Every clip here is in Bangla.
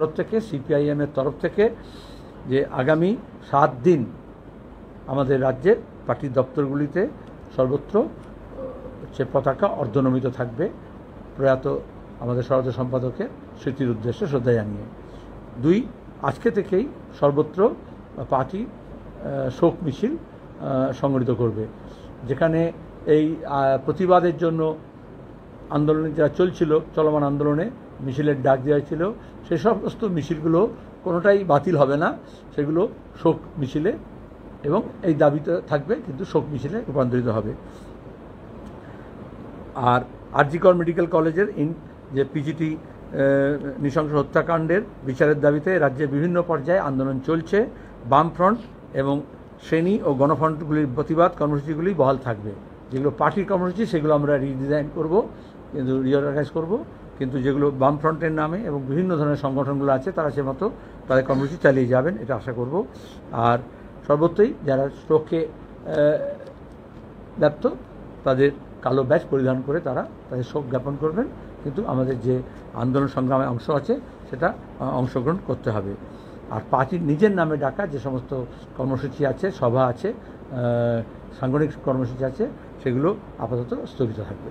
তরফ থেকে সিপিআইএমের তরফ থেকে যে আগামী সাত দিন আমাদের রাজ্যে পার্টি দপ্তরগুলিতে সর্বত্র হচ্ছে পতাকা অর্ধনমিত থাকবে প্রয়াত আমাদের সরকার সম্পাদকের স্মৃতির উদ্দেশ্যে শ্রদ্ধা জানিয়ে দুই আজকে থেকেই সর্বত্র পার্টি শোক মিছিল সংগঠিত করবে যেখানে এই প্রতিবাদের জন্য আন্দোলনে যারা চলছিল চলমান আন্দোলনে মিছিলের ডাক দেওয়া ছিল সে সমস্ত মিছিলগুলো কোনোটাই বাতিল হবে না সেগুলো শোক মিছিলে এবং এই দাবিতে থাকবে কিন্তু শোক মিছিলে রূপান্তরিত হবে আর আরজিকর মেডিকেল কলেজের ইন যে পিজিটি নৃশংস হত্যাকাণ্ডের বিচারের দাবিতে রাজ্যের বিভিন্ন পর্যায়ে আন্দোলন চলছে বামফ্রন্ট এবং শ্রেণী ও গণফ্রন্টগুলির প্রতিবাদ কর্মসূচিগুলি বহাল থাকবে যেগুলো পার্টির কর্মসূচি সেগুলো আমরা রিডিজাইন করব কিন্তু রিঅর্গানাইজ করবো কিন্তু যেগুলো বামফ্রন্টের নামে এবং বিভিন্ন ধরনের সংগঠনগুলো আছে তারা সে মতো তাদের কর্মসূচি চালিয়ে যাবেন এটা আশা করব আর সর্বত্রই যারা স্ট্রোককে ব্যপ্ত তাদের কালো ব্যাচ পরিধান করে তারা তাদের শোক জ্ঞাপন করবেন কিন্তু আমাদের যে আন্দোলন সংগ্রামে অংশ আছে সেটা অংশগ্রহণ করতে হবে আর পার্টির নিজের নামে ডাকা যে সমস্ত কর্মসূচি আছে সভা আছে সাংগঠনিক কর্মসূচি আছে সেগুলো আপাতত স্থগিত থাকবে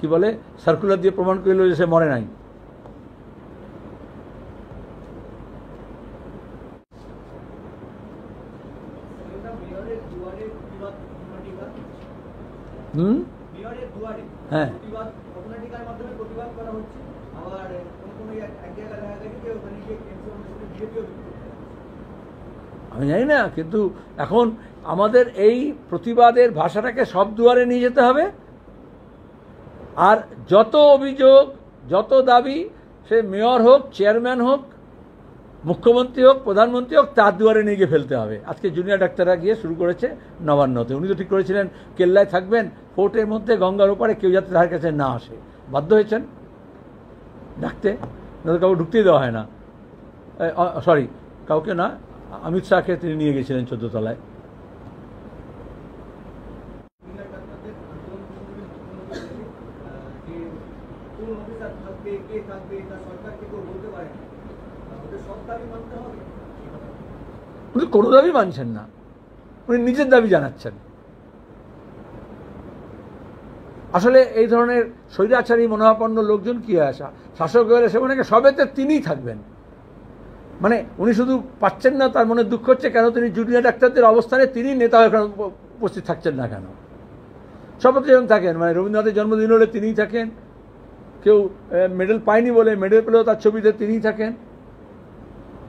কি বলে সার্কুলার দিয়ে প্রমাণ করিল যে সে মরে নাই হুম হ্যাঁ আমি জানি না কিন্তু এখন আমাদের এই প্রতিবাদের ভাষাটাকে সব দুয়ারে নিয়ে যেতে হবে আর যত অভিযোগ যত দাবি সে মেয়র হোক চেয়ারম্যান হোক মুখ্যমন্ত্রী হোক প্রধানমন্ত্রী হোক তার দুয়ারে নিয়ে গিয়ে ফেলতে হবে আজকে জুনিয়র ডাক্তাররা গিয়ে শুরু করেছে নবান্নতে উনি তো ঠিক করেছিলেন কেল্লায় থাকবেন ফোর্টের মধ্যে গঙ্গার ওপারে কেউ যাতে তার কাছে না আসে বাধ্য হয়েছেন ডাকতে তাদের কাউকে ঢুকতেই দেওয়া হয় না সরি কাউকে না অমিত শাহকে তিনি নিয়ে গেছিলেন চোদ্দতলায় অফিসার থাকবে কে থাকবে কেউ বলতে পারে সব দাবি মানতে হবে উনি কোনো দাবি মানছেন না উনি নিজের দাবি জানাচ্ছেন আসলে এই ধরনের স্বৈরাচারী মনোহাপন্ন লোকজন কি আসা শাসক হলে সে মনে সবেতে তিনিই থাকবেন মানে উনি শুধু পাচ্ছেন না তার মনে দুঃখ হচ্ছে কেন তিনি জুনিয়র ডাক্তারদের অবস্থানে তিনি নেতা হয়ে উপস্থিত থাকছেন না কেন সবাই যখন থাকেন মানে রবীন্দ্রনাথের জন্মদিন হলে তিনিই থাকেন কেউ মেডেল পায়নি বলে মেডেল পেলেও তার ছবিতে তিনিই থাকেন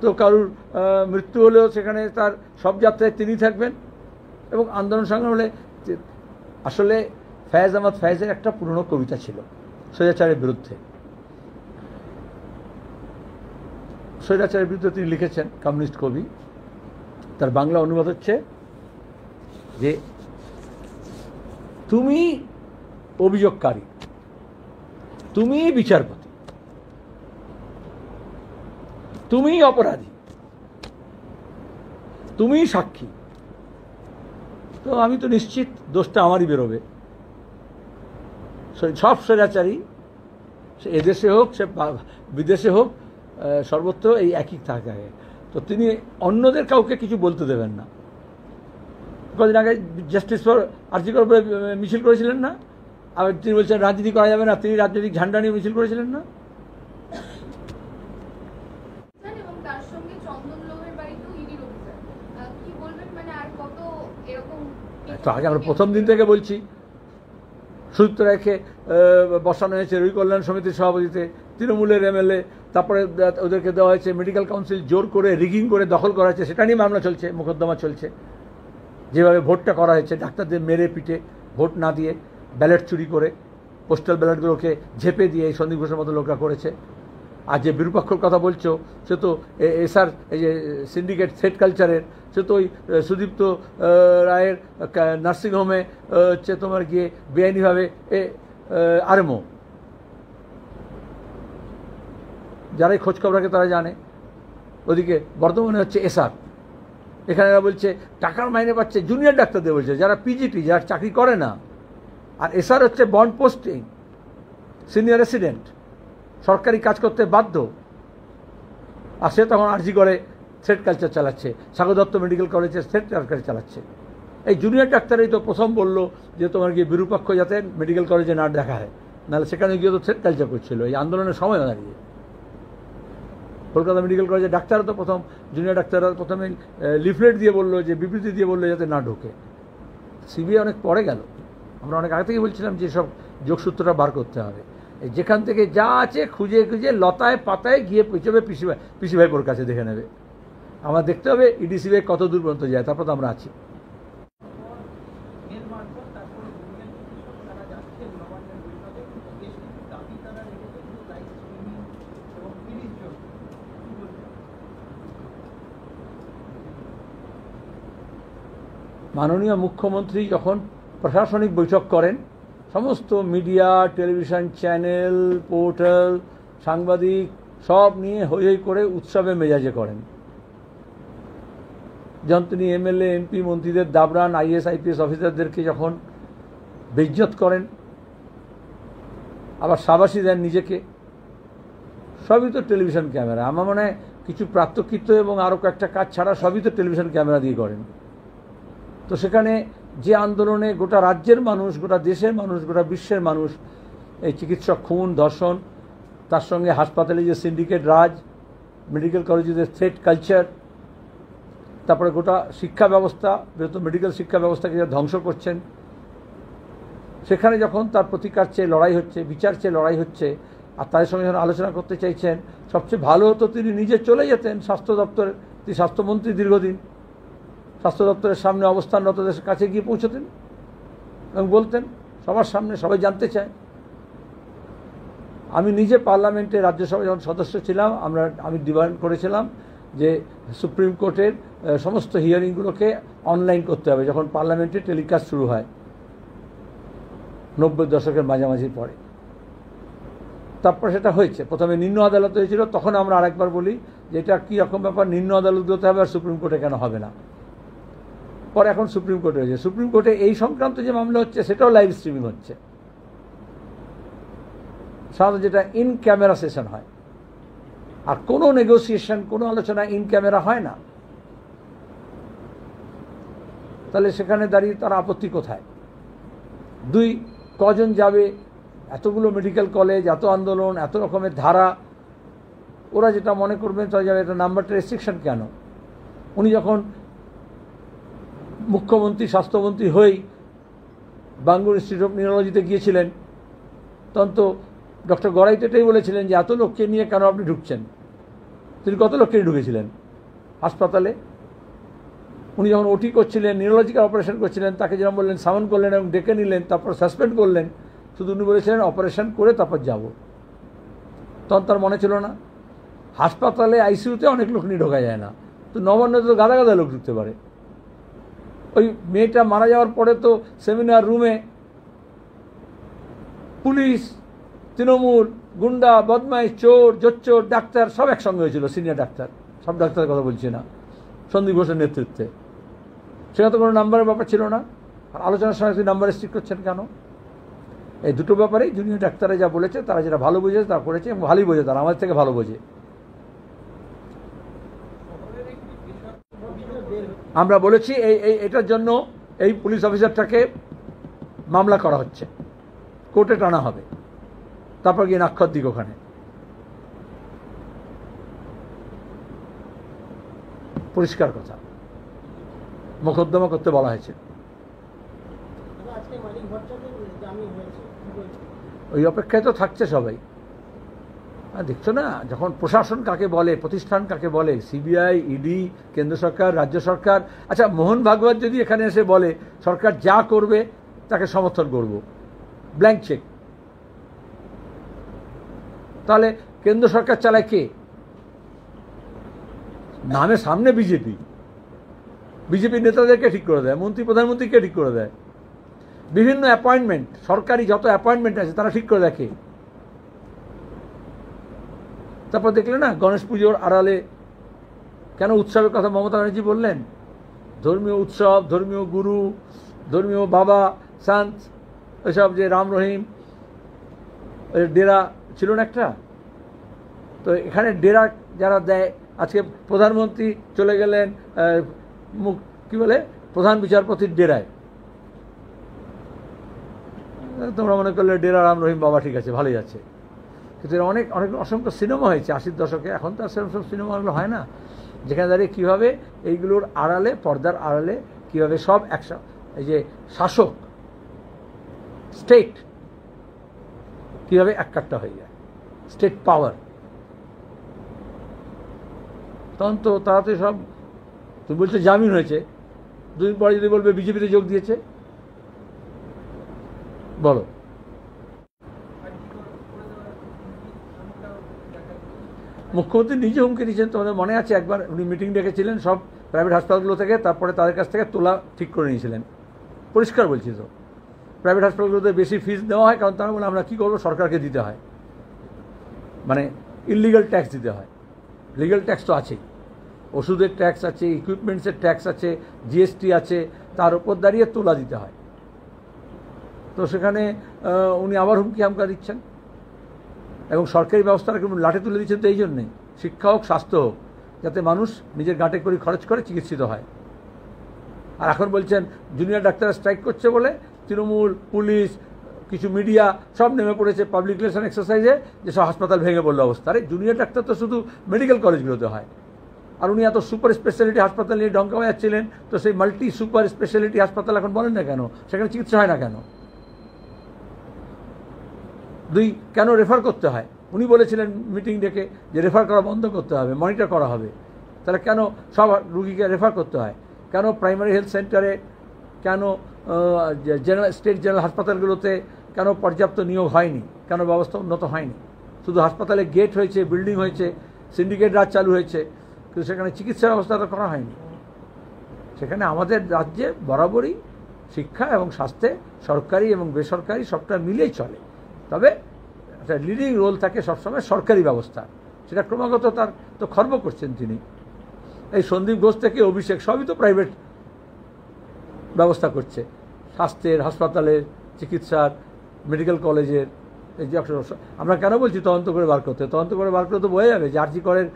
তো কারুর মৃত্যু হলেও সেখানে তার সব যাত্রায় তিনি থাকবেন এবং আন্দোলন সংগ্রাম হলে আসলে ফয়াজ আহমদ ফয়াজের একটা পুরনো কবিতা ছিল স্বৈরাচারের বিরুদ্ধে স্বৈরাচারের বিরুদ্ধে তিনি লিখেছেন কমিউনিস্ট কবি তার বাংলা অনুবাদ হচ্ছে যে তুমি অভিযোগকারী তুমি বিচারপতি তুমি অপরাধী তুমি সাক্ষী তো আমি তো নিশ্চিত দোষটা আমারই বেরোবে সব স্বৈরাচারী সে এদেশে হোক সে বিদেশে হোক সর্বত্র এই একই থাকে তো তিনি অন্যদের কাউকে কিছু বলতে দেবেন না কদিন আগে জাস্টিস ফর আর্জিকর মিছিল করেছিলেন না আবার তিনি বলছেন রাজনীতি করা যাবে না তিনি রাজনৈতিক ঝান্ডা নিয়ে মিছিল করেছিলেন না মানে তো আগে আমরা প্রথম দিন থেকে বলছি সূত্র রায়কে বসানো হয়েছে রুই কল্যাণ সমিতির সভাপতিতে তৃণমূলের এমএলএ তারপরে ওদেরকে দেওয়া হয়েছে মেডিকেল কাউন্সিল জোর করে রিগিং করে দখল করা হয়েছে সেটা নিয়ে মামলা চলছে মোকদ্দমা চলছে যেভাবে ভোটটা করা হয়েছে ডাক্তারদের মেরে পিটে ভোট না দিয়ে ব্যালট চুরি করে পোস্টাল ব্যালটগুলোকে ঝেপে দিয়ে এই সন্দীপ ঘোষের মতো লোকরা করেছে আর যে বিরুপাক্ষর কথা বলছো সে তো এসআর এই যে সিন্ডিকেট সেট কালচারের সে তো ওই সুদীপ্ত রায়ের নার্সিংহোমে হচ্ছে তোমার গিয়ে বেআইনিভাবে এ আরমো যারাই খোঁজখবর রাখে তারা জানে ওদিকে বর্তমানে হচ্ছে এসআর এখানে বলছে টাকার মাইনে পাচ্ছে জুনিয়র ডাক্তারদের বলছে যারা পিজিটি যারা চাকরি করে না আর এসআর হচ্ছে বন্ড পোস্টিং সিনিয়র রেসিডেন্ট সরকারি কাজ করতে বাধ্য আর সে তখন আর্জি করে থ্রেড কালচার চালাচ্ছে সাগর দত্ত মেডিকেল কলেজে থ্রেড কালচার চালাচ্ছে এই জুনিয়র ডাক্তারই তো প্রথম বললো যে তোমার গিয়ে বিরুপক্ষ যাতে মেডিকেল কলেজে না দেখা হয় নাহলে সেখানে গিয়ে তো থ্রেড কালচার করছিল এই আন্দোলনের সময় দাঁড়িয়ে কলকাতা মেডিকেল কলেজে ডাক্তাররা তো প্রথম জুনিয়র ডাক্তাররা প্রথমে লিফলেট দিয়ে বললো যে বিবৃতি দিয়ে বললো যাতে না ঢোকে সিবিআই অনেক পরে গেল আমরা অনেক আগে থেকেই বলছিলাম যে সব যোগসূত্রটা বার করতে হবে যেখান থেকে যা আছে খুঁজে খুঁজে লতায় পাতায় গিয়ে পেছবে পিসি ভাই পিসি ভাইপোর কাছে দেখে নেবে আমার দেখতে হবে ইডিসি ভাই কত দূর পর্যন্ত যায় তারপর তো আমরা আছি মাননীয় মুখ্যমন্ত্রী যখন প্রশাসনিক বৈঠক করেন সমস্ত মিডিয়া টেলিভিশন চ্যানেল পোর্টাল সাংবাদিক সব নিয়ে হই হই করে উৎসবে মেজাজে করেন যখন তিনি এমএলএ এমপি মন্ত্রীদের দাবরান আইএস আইপিএস অফিসারদেরকে যখন বেজ্জত করেন আবার সাবাসী দেন নিজেকে সবই তো টেলিভিশন ক্যামেরা আমার মনে হয় কিছু প্রাত্যক্ষিত এবং আরও কয়েকটা কাজ ছাড়া সবই তো টেলিভিশন ক্যামেরা দিয়ে করেন তো সেখানে যে আন্দোলনে গোটা রাজ্যের মানুষ গোটা দেশের মানুষ গোটা বিশ্বের মানুষ এই চিকিৎসক খুন ধর্ষণ তার সঙ্গে হাসপাতালে যে সিন্ডিকেট রাজ মেডিকেল কলেজে যে থ্রেট কালচার তারপরে গোটা শিক্ষা ব্যবস্থা বিগত মেডিকেল শিক্ষা ব্যবস্থাকে যারা ধ্বংস করছেন সেখানে যখন তার প্রতিকার চেয়ে লড়াই হচ্ছে বিচার চেয়ে লড়াই হচ্ছে আর তাদের সঙ্গে যখন আলোচনা করতে চাইছেন সবচেয়ে ভালো হতো তিনি নিজে চলে যেতেন স্বাস্থ্য দপ্তরের তিনি স্বাস্থ্যমন্ত্রী দীর্ঘদিন স্বাস্থ্য দপ্তরের সামনে অবস্থানরতদের কাছে গিয়ে পৌঁছতেন এবং বলতেন সবার সামনে সবাই জানতে চায় আমি নিজে পার্লামেন্টে রাজ্যসভায় যখন সদস্য ছিলাম আমরা আমি ডিমান্ড করেছিলাম যে সুপ্রিম কোর্টের সমস্ত হিয়ারিংগুলোকে অনলাইন করতে হবে যখন পার্লামেন্টে টেলিকাস্ট শুরু হয় নব্বই দশকের মাঝামাঝির পরে তারপর সেটা হয়েছে প্রথমে নিম্ন আদালত হয়েছিল তখন আমরা আরেকবার বলি যে এটা কী রকম ব্যাপার নিম্ন আদালত হবে আর সুপ্রিম কোর্টে কেন হবে না পর এখন সুপ্রিম কোর্টে হয়েছে সুপ্রিম কোর্টে এই সংক্রান্ত যে মামলা হচ্ছে সেটাও লাইভ স্ট্রিমিং হচ্ছে সাধারণত যেটা ইন ক্যামেরা সেশন হয় আর কোনো নেগোসিয়েশন কোনো আলোচনা ইন ক্যামেরা হয় না তাহলে সেখানে দাঁড়িয়ে তার আপত্তি কোথায় দুই কজন যাবে এতগুলো মেডিকেল কলেজ এত আন্দোলন এত রকমের ধারা ওরা যেটা মনে করবেন তারা যাবে এটা নাম্বারটা রেস্ট্রিকশান কেন উনি যখন মুখ্যমন্ত্রী স্বাস্থ্যমন্ত্রী হয়েই বাঙ্গুর ইনস্টিটিউট অফ নিউরোলজিতে গিয়েছিলেন তো ডক্টর গড়াই এটাই বলেছিলেন যে এত লোককে নিয়ে কেন আপনি ঢুকছেন তিনি কত লোককে ঢুকেছিলেন হাসপাতালে উনি যখন ওটি করছিলেন নিউরোলজিক্যাল অপারেশন করছিলেন তাকে যেমন বললেন সামন করলেন এবং ডেকে নিলেন তারপর সাসপেন্ড করলেন শুধু উনি বলেছিলেন অপারেশন করে তারপর যাব তখন তার মনে ছিল না হাসপাতালে আইসিউতে অনেক লোক নিয়ে ঢোকা যায় না তো নবান্ন তো গাদা গাদা লোক ঢুকতে পারে ওই মেয়েটা মারা যাওয়ার পরে তো সেমিনার রুমে পুলিশ তৃণমূল গুন্ডা বদমাইশ চোর জোচ্চোর ডাক্তার সব একসঙ্গে হয়েছিল সিনিয়র ডাক্তার সব ডাক্তারের কথা বলছি না সন্দীপ ঘোষের নেতৃত্বে সেখানে তো কোনো নাম্বারের ব্যাপার ছিল না আর আলোচনার সময় নাম্বার স্ট্রিক করছেন কেন এই দুটো ব্যাপারেই জুনিয়র ডাক্তাররা যা বলেছে তারা যেটা ভালো বোঝে তা করেছে এবং ভালোই বোঝে তারা আমাদের থেকে ভালো বোঝে আমরা বলেছি এই এই এটার জন্য এই পুলিশ অফিসারটাকে মামলা করা হচ্ছে কোর্টে টানা হবে তারপর গিয়ে নাক্ষর দিক ওখানে পরিষ্কার কথা মোকদ্দমা করতে বলা হয়েছে আচ্ছা, ওই অপেক্ষায় তো থাকছে সবাই দেখছো না যখন প্রশাসন কাকে বলে প্রতিষ্ঠান কাকে বলে সিবিআই ইডি e কেন্দ্র সরকার রাজ্য সরকার আচ্ছা মোহন ভাগবত যদি এখানে এসে বলে সরকার যা করবে তাকে সমর্থন করব ব্ল্যাঙ্ক চেক তাহলে কেন্দ্র সরকার চালায় কে নামে সামনে বিজেপি বিজেপির নেতাদেরকে ঠিক করে দেয় মন্ত্রী প্রধানমন্ত্রীকে ঠিক করে দেয় বিভিন্ন অ্যাপয়েন্টমেন্ট সরকারি যত অ্যাপয়েন্টমেন্ট আছে তারা ঠিক করে দেখে তারপর দেখলে না গণেশ পুজোর আড়ালে কেন উৎসবের কথা মমতা ব্যানার্জি বললেন ধর্মীয় উৎসব ধর্মীয় গুরু ধর্মীয় বাবা সান্ত ওইসব যে রাম রহিম ডেরা ছিল না একটা তো এখানে ডেরা যারা দেয় আজকে প্রধানমন্ত্রী চলে গেলেন মুখ কী বলে প্রধান বিচারপতির ডেরায় তোমরা মনে করলে ডেরা রাম রহিম বাবা ঠিক আছে ভালোই আছে কিন্তু অনেক অনেক অসংখ্য সিনেমা হয়েছে আশির দশকে এখন তো আর সেরকম সব সিনেমাগুলো হয় না যেখানে দাঁড়িয়ে কীভাবে এইগুলোর আড়ালে পর্দার আড়ালে কীভাবে সব একসা এই যে শাসক স্টেট কীভাবে একাট্টা হয়ে যায় স্টেট পাওয়ার তখন তো তাড়াতাড়ি সব তুমি বলছো জামিন হয়েছে দুদিন পরে যদি বলবে বিজেপিতে যোগ দিয়েছে বলো মুখ্যমন্ত্রী নিজে হুমকি দিয়েছেন তোমাদের মনে আছে একবার উনি মিটিং ডেকেছিলেন সব প্রাইভেট হাসপাতালগুলো থেকে তারপরে তাদের কাছ থেকে তোলা ঠিক করে নিয়েছিলেন পরিষ্কার বলছি তো প্রাইভেট হাসপাতালগুলোতে বেশি ফিস দেওয়া হয় কারণ তারা বলে আমরা কী করবো সরকারকে দিতে হয় মানে ইলিগাল ট্যাক্স দিতে হয় লিগাল ট্যাক্স তো আছেই ওষুধের ট্যাক্স আছে ইকুইপমেন্টসের ট্যাক্স আছে জিএসটি আছে তার উপর দাঁড়িয়ে তোলা দিতে হয় তো সেখানে উনি আবার হুমকি হামকা দিচ্ছেন এবং সরকারি ব্যবস্থাটা কিন্তু লাঠে তুলে দিচ্ছেন তো এই জন্যে শিক্ষা হোক স্বাস্থ্য হোক যাতে মানুষ নিজের গাঁটে করে খরচ করে চিকিৎসিত হয় আর এখন বলছেন জুনিয়র ডাক্তাররা স্ট্রাইক করছে বলে তৃণমূল পুলিশ কিছু মিডিয়া সব নেমে পড়েছে পাবলিক রিলেশন এক্সারসাইজে যে সব হাসপাতাল ভেঙে পড়লো অবস্থা আরে জুনিয়র ডাক্তার তো শুধু মেডিকেল কলেজগুলোতে হয় আর উনি এত সুপার স্পেশালিটি হাসপাতাল নিয়ে ডঙ্কা যাচ্ছিলেন তো সেই মাল্টি সুপার স্পেশালিটি হাসপাতাল এখন বলেন না কেন সেখানে চিকিৎসা হয় না কেন দুই কেন রেফার করতে হয় উনি বলেছিলেন মিটিং ডেকে যে রেফার করা বন্ধ করতে হবে মনিটর করা হবে তাহলে কেন সব রুগীকে রেফার করতে হয় কেন প্রাইমারি হেলথ সেন্টারে কেন জেনারেল স্টেট জেনারেল হাসপাতালগুলোতে কেন পর্যাপ্ত নিয়োগ হয়নি কেন ব্যবস্থা উন্নত হয়নি শুধু হাসপাতালে গেট হয়েছে বিল্ডিং হয়েছে সিন্ডিকেট রাজ চালু হয়েছে কিন্তু সেখানে চিকিৎসা ব্যবস্থা তো করা হয়নি সেখানে আমাদের রাজ্যে বরাবরই শিক্ষা এবং স্বাস্থ্যে সরকারি এবং বেসরকারি সবটা মিলেই চলে তবে একটা লিডিং রোল থাকে সবসময় সরকারি ব্যবস্থা সেটা ক্রমাগত তার তো খর্ব করছেন তিনি এই সন্দীপ ঘোষ থেকে অভিষেক সবই তো প্রাইভেট ব্যবস্থা করছে স্বাস্থ্যের হাসপাতালের চিকিৎসার মেডিকেল কলেজের এই যে আমরা কেন বলছি তদন্ত করে বার করতে তদন্ত করে বার তো বোঝা যাবে যে আর্জি করের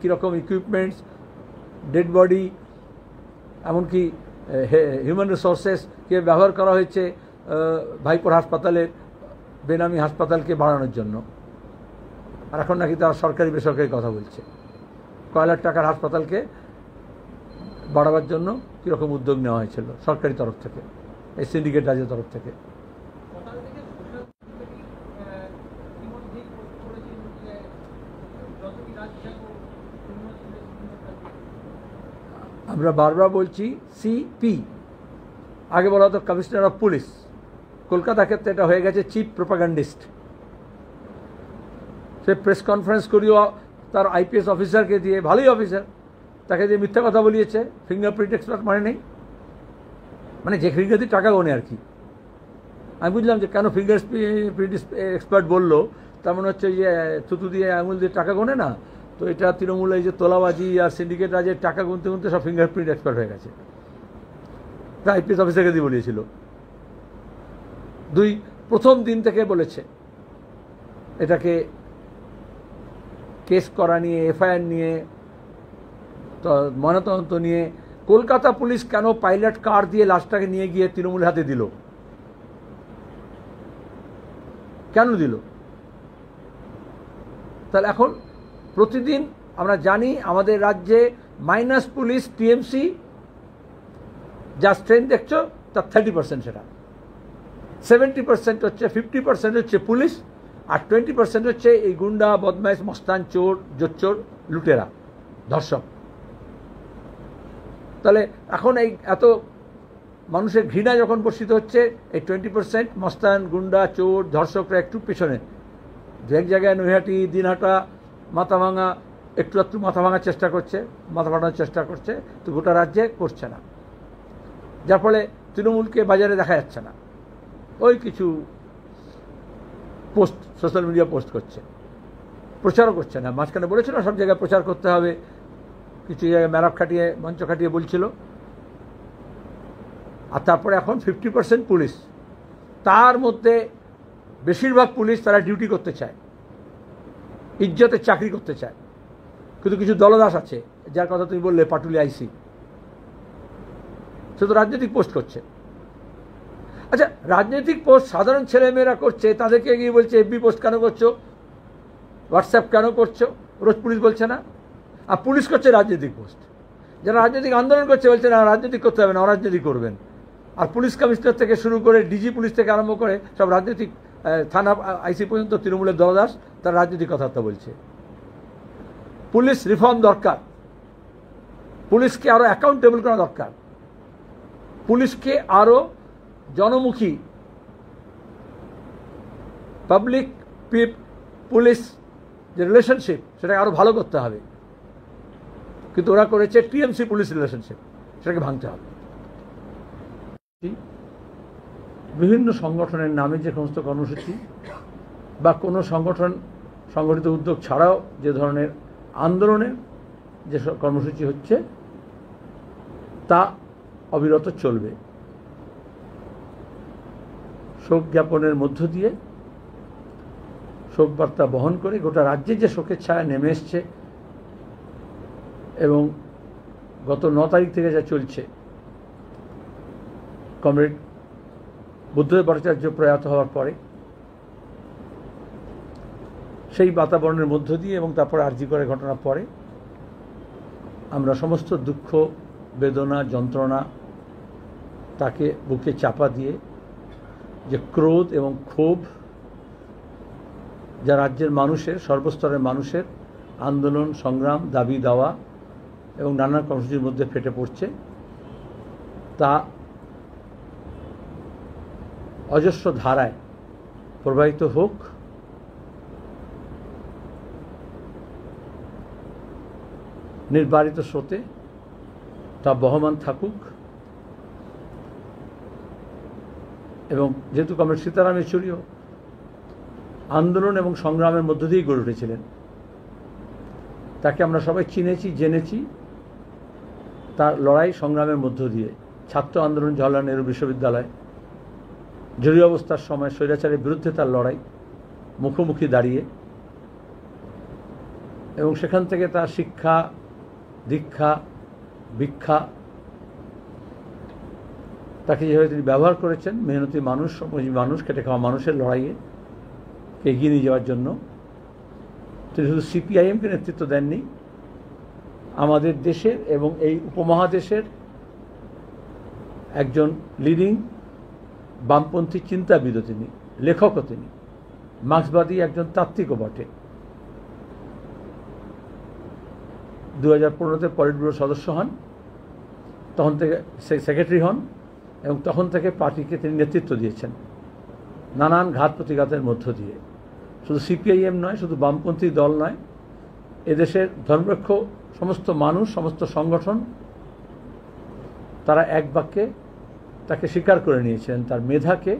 কীরকম ইকুইপমেন্টস ডেড বডি এমনকি হিউম্যান রিসোর্সেস কে ব্যবহার করা হয়েছে ভাইপোর হাসপাতালের বেনামি হাসপাতালকে বাড়ানোর জন্য আর এখন নাকি তারা সরকারি বেসরকারি কথা বলছে কয়লার টাকার হাসপাতালকে বাড়াবার জন্য কীরকম উদ্যোগ নেওয়া হয়েছিল সরকারি তরফ থেকে এই সিন্ডিকেট রাজ্যের তরফ থেকে আমরা বারবার বলছি সিপি আগে বলা হতো কমিশনার অফ পুলিশ কলকাতা ক্ষেত্রে এটা হয়ে গেছে চিফ প্রোপাগান্ডিস্ট সে প্রেস কনফারেন্স করিও তার আইপিএস অফিসারকে দিয়ে ভালোই অফিসার তাকে দিয়ে মিথ্যা কথা বলিয়েছে ফিঙ্গারপ্রিন্ট এক্সপার্ট মানে নেই মানে যে ফিঙ্গার দিয়ে টাকা গোনে আর কি আমি বুঝলাম যে কেন ফিঙ্গার প্রিন্ট এক্সপার্ট বললো তার মানে হচ্ছে যে ইয়ে, থুতু দিয়ে আঙুল দিয়ে টাকা গোনে না তো এটা তৃণমূলে যে তোলাবাজি আর সিন্ডিকেট রাজের টাকা গুনতে গুনতে সব ফিঙ্গারপ্রিন্ট এক্সপার্ট হয়ে গেছে তা আইপিএস অফিসারকে দিয়ে বলিয়েছিল দুই প্রথম দিন থেকে বলেছে এটাকে কেস করা নিয়ে এফআইআর নিয়ে ময়নাতদন্ত নিয়ে কলকাতা পুলিশ কেন পাইলট কার দিয়ে লাশটাকে নিয়ে গিয়ে তৃণমূল হাতে দিল কেন দিল তাহলে এখন প্রতিদিন আমরা জানি আমাদের রাজ্যে মাইনাস পুলিশ টিএমসি যা স্ট্রেন দেখছো তার থার্টি পার্সেন্ট সেটা সেভেন্টি পার্সেন্ট হচ্ছে ফিফটি পার্সেন্ট হচ্ছে পুলিশ আর টোয়েন্টি পার্সেন্ট হচ্ছে এই গুন্ডা বদমাইশ মস্তান চোর জোচ্চোর লুটেরা ধর্ষক তাহলে এখন এই এত মানুষের ঘৃণা যখন বর্ষিত হচ্ছে এই টোয়েন্টি পার্সেন্ট মস্তান গুন্ডা চোর ধর্ষকরা একটু পেছনে যে এক জায়গায় নৈহাটি দিনহাটা মাথা ভাঙা একটু একটু মাথা ভাঙার চেষ্টা করছে মাথা ফাটানোর চেষ্টা করছে তো গোটা রাজ্যে করছে না যার ফলে তৃণমূলকে বাজারে দেখা যাচ্ছে না ওই কিছু পোস্ট সোশ্যাল মিডিয়া পোস্ট করছে প্রচারও করছে না মাঝখানে বলেছিল সব জায়গায় প্রচার করতে হবে কিছু জায়গায় ম্যারাপ খাটিয়ে মঞ্চ খাটিয়ে বলছিল আর তারপরে এখন ফিফটি পার্সেন্ট পুলিশ তার মধ্যে বেশিরভাগ পুলিশ তারা ডিউটি করতে চায় ইজ্জতের চাকরি করতে চায় কিন্তু কিছু দলদাস আছে যার কথা তুমি বললে পাটুলি আইসি সে তো রাজনৈতিক পোস্ট করছে আচ্ছা রাজনৈতিক পোস্ট সাধারণ ছেলেমেয়েরা করছে তাদেরকে গিয়ে বলছে এফবি পোস্ট কেন করছো হোয়াটসঅ্যাপ কেন করছো রোজ পুলিশ বলছে না আর পুলিশ করছে রাজনৈতিক পোস্ট যারা রাজনৈতিক আন্দোলন করছে বলছে না রাজনৈতিক করতে হবে না অরাজনৈতিক করবেন আর পুলিশ কমিশনার থেকে শুরু করে ডিজি পুলিশ থেকে আরম্ভ করে সব রাজনৈতিক থানা আইসি পর্যন্ত তৃণমূলের দলদাস তার রাজনৈতিক কথাবার্তা বলছে পুলিশ রিফর্ম দরকার পুলিশকে আরও অ্যাকাউন্টেবল করা দরকার পুলিশকে আরও জনমুখী পাবলিক পিপ পুলিশ যে রিলেশনশিপ সেটাকে আরও ভালো করতে হবে কিন্তু ওরা করেছে টিএমসি পুলিশ রিলেশনশিপ সেটাকে ভাঙতে হবে বিভিন্ন সংগঠনের নামে যে সমস্ত কর্মসূচি বা কোনো সংগঠন সংগঠিত উদ্যোগ ছাড়াও যে ধরনের আন্দোলনের যে কর্মসূচি হচ্ছে তা অবিরত চলবে শোক জ্ঞাপনের মধ্য দিয়ে শোকবার্তা বহন করে গোটা রাজ্যে যে শোকের ছায়া নেমে এসছে এবং গত ন তারিখ থেকে যা চলছে কমরেড বুদ্ধদেব ভট্টাচার্য প্রয়াত হওয়ার পরে সেই বাতাবরণের মধ্য দিয়ে এবং তারপর আর্জি করে ঘটনা পরে আমরা সমস্ত দুঃখ বেদনা যন্ত্রণা তাকে বুকে চাপা দিয়ে যে ক্রোধ এবং ক্ষোভ যা রাজ্যের মানুষের সর্বস্তরের মানুষের আন্দোলন সংগ্রাম দাবি দাওয়া এবং নানান কর্মসূচির মধ্যে ফেটে পড়ছে তা অজস্র ধারায় প্রবাহিত হোক নির্বাহিত স্রোতে তা বহমান থাকুক এবং যেহেতু কমরেড সীতারাম ইয়েচুরিও আন্দোলন এবং সংগ্রামের মধ্য দিয়েই গড়ে উঠেছিলেন তাকে আমরা সবাই চিনেছি জেনেছি তার লড়াই সংগ্রামের মধ্য দিয়ে ছাত্র আন্দোলন জওয়াহরলাল নেহরু বিশ্ববিদ্যালয় জরুরি অবস্থার সময় স্বৈরাচারের বিরুদ্ধে তার লড়াই মুখোমুখি দাঁড়িয়ে এবং সেখান থেকে তার শিক্ষা দীক্ষা ভিক্ষা তাকে যেভাবে তিনি ব্যবহার করেছেন মেহনতি মানুষ মানুষ কেটে খাওয়া মানুষের লড়াইয়ে এগিয়ে নিয়ে যাওয়ার জন্য তিনি শুধু সিপিআইএমকে নেতৃত্ব দেননি আমাদের দেশের এবং এই উপমহাদেশের একজন লিডিং বামপন্থী চিন্তাবিদও তিনি লেখকও তিনি মার্ক্সবাদী একজন তাত্ত্বিকও বটে দু হাজার পনেরোতে পলিট সদস্য হন তখন থেকে সেক্রেটারি হন এবং তখন থেকে পার্টিকে তিনি নেতৃত্ব দিয়েছেন নানান ঘাত প্রতিঘাতের মধ্য দিয়ে শুধু সিপিআইএম নয় শুধু বামপন্থী দল নয় এদেশের ধর্মরক্ষ সমস্ত মানুষ সমস্ত সংগঠন তারা এক বাক্যে তাকে স্বীকার করে নিয়েছিলেন তার মেধাকে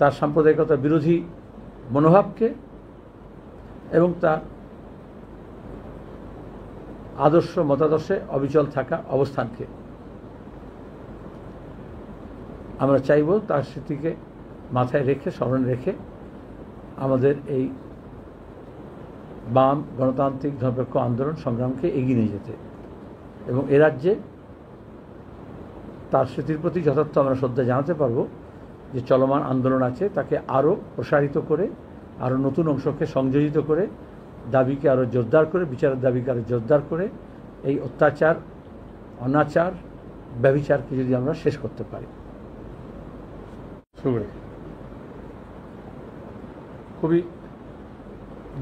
তার সাম্প্রদায়িকতা বিরোধী মনোভাবকে এবং তার আদর্শ মতাদর্শে অবিচল থাকা অবস্থানকে আমরা চাইব তার স্মৃতিকে মাথায় রেখে স্মরণ রেখে আমাদের এই বাম গণতান্ত্রিক ধর্মপেক্ষ আন্দোলন সংগ্রামকে এগিয়ে নিয়ে যেতে এবং এ রাজ্যে তার স্মৃতির প্রতি যথার্থ আমরা শ্রদ্ধা জানাতে পারব যে চলমান আন্দোলন আছে তাকে আরও প্রসারিত করে আরও নতুন অংশকে সংযোজিত করে দাবিকে আরও জোরদার করে বিচারের দাবিকে আরও জোরদার করে এই অত্যাচার অনাচার ব্যবিচারকে যদি আমরা শেষ করতে পারি শুভে খুবই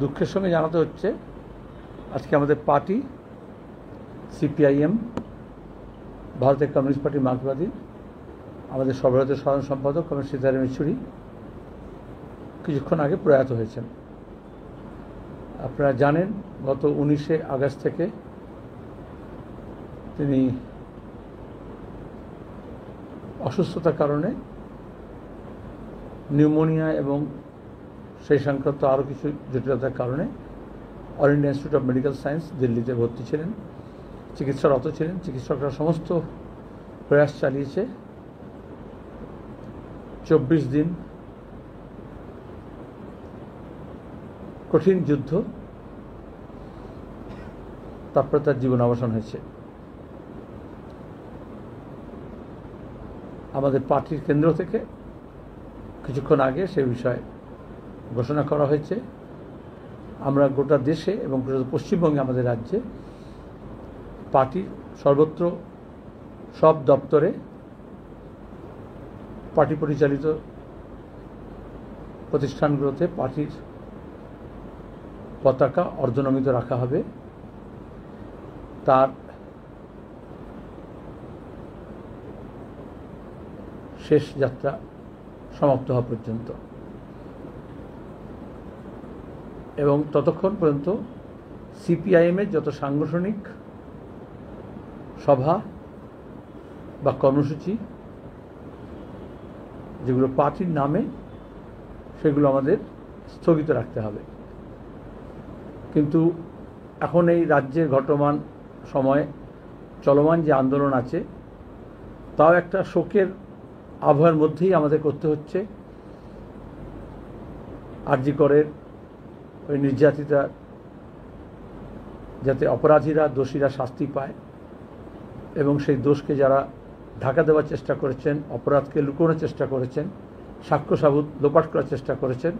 দুঃখের সঙ্গে জানাতে হচ্ছে আজকে আমাদের পার্টি সিপিআইএম ভারতের কমিউনিস্ট পার্টি মার্কসবাদী আমাদের সর্বভারতীয় সাধারণ সম্পাদক কমিউনিস্ট সীতারাম ইচুরি কিছুক্ষণ আগে প্রয়াত হয়েছেন আপনারা জানেন গত উনিশে আগস্ট থেকে তিনি অসুস্থতার কারণে নিউমোনিয়া এবং সেই সংক্রান্ত আরও কিছু জটিলতার কারণে All India Institute of Medical Science দিল্লিতে ভর্তি ছিলেন চিকিৎসারত ছিলেন চিকিৎসকরা সমস্ত প্রয়াস চালিয়েছে চব্বিশ দিন কঠিন যুদ্ধ তারপরে তার জীবন অবসান হয়েছে আমাদের পার্টির কেন্দ্র থেকে কিছুক্ষণ আগে সে বিষয়ে ঘোষণা করা হয়েছে আমরা গোটা দেশে এবং পশ্চিমবঙ্গে আমাদের রাজ্যে পার্টির সর্বত্র সব দপ্তরে পার্টি পরিচালিত প্রতিষ্ঠানগুলোতে পার্টির পতাকা অর্ধনমিত রাখা হবে তার শেষ যাত্রা সমাপ্ত হওয়া পর্যন্ত এবং ততক্ষণ পর্যন্ত সিপিআইএমের যত সাংগঠনিক সভা বা কর্মসূচি যেগুলো পার্টির নামে সেগুলো আমাদের স্থগিত রাখতে হবে কিন্তু এখন এই রাজ্যের ঘটমান সময়ে চলমান যে আন্দোলন আছে তাও একটা শোকের আবহাওয়ার মধ্যেই আমাদের করতে হচ্ছে আরজি করের ওই নির্যাতিতা যাতে অপরাধীরা দোষীরা শাস্তি পায় এবং সেই দোষকে যারা ঢাকা দেওয়ার চেষ্টা করেছেন অপরাধকে লুকোনোর চেষ্টা করেছেন সাক্ষ্য সাবুদ লোপাট করার চেষ্টা করেছেন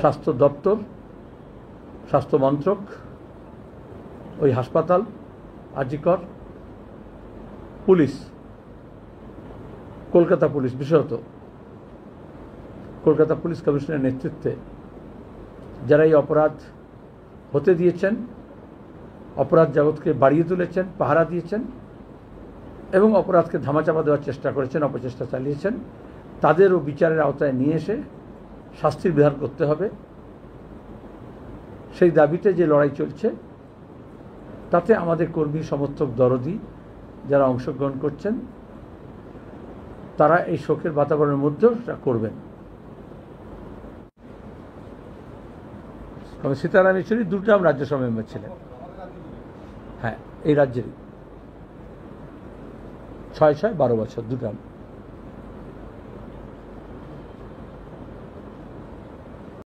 স্বাস্থ্য দপ্তর স্বাস্থ্য মন্ত্রক ওই হাসপাতাল আজিকর পুলিশ কলকাতা পুলিশ বিশেষত কলকাতা পুলিশ কমিশনের নেতৃত্বে যারা এই অপরাধ হতে দিয়েছেন অপরাধ জগৎকে বাড়িয়ে তুলেছেন পাহারা দিয়েছেন এবং অপরাধকে ধামাচাপা দেওয়ার চেষ্টা করেছেন অপচেষ্টা চালিয়েছেন তাদেরও বিচারের আওতায় নিয়ে এসে শাস্তির বিধান করতে হবে সেই দাবিতে যে লড়াই চলছে তাতে আমাদের কর্মী সমর্থক দরদি যারা অংশগ্রহণ করছেন তারা এই শোকের বাতাবরণের মধ্যেও করবেন তবে সীতারাম ইয়েচুরি দুটাম রাজ্যসভা মেম্বার ছিলেন হ্যাঁ এই রাজ্যেরই ছয় ছয় বারো বছর দুটাম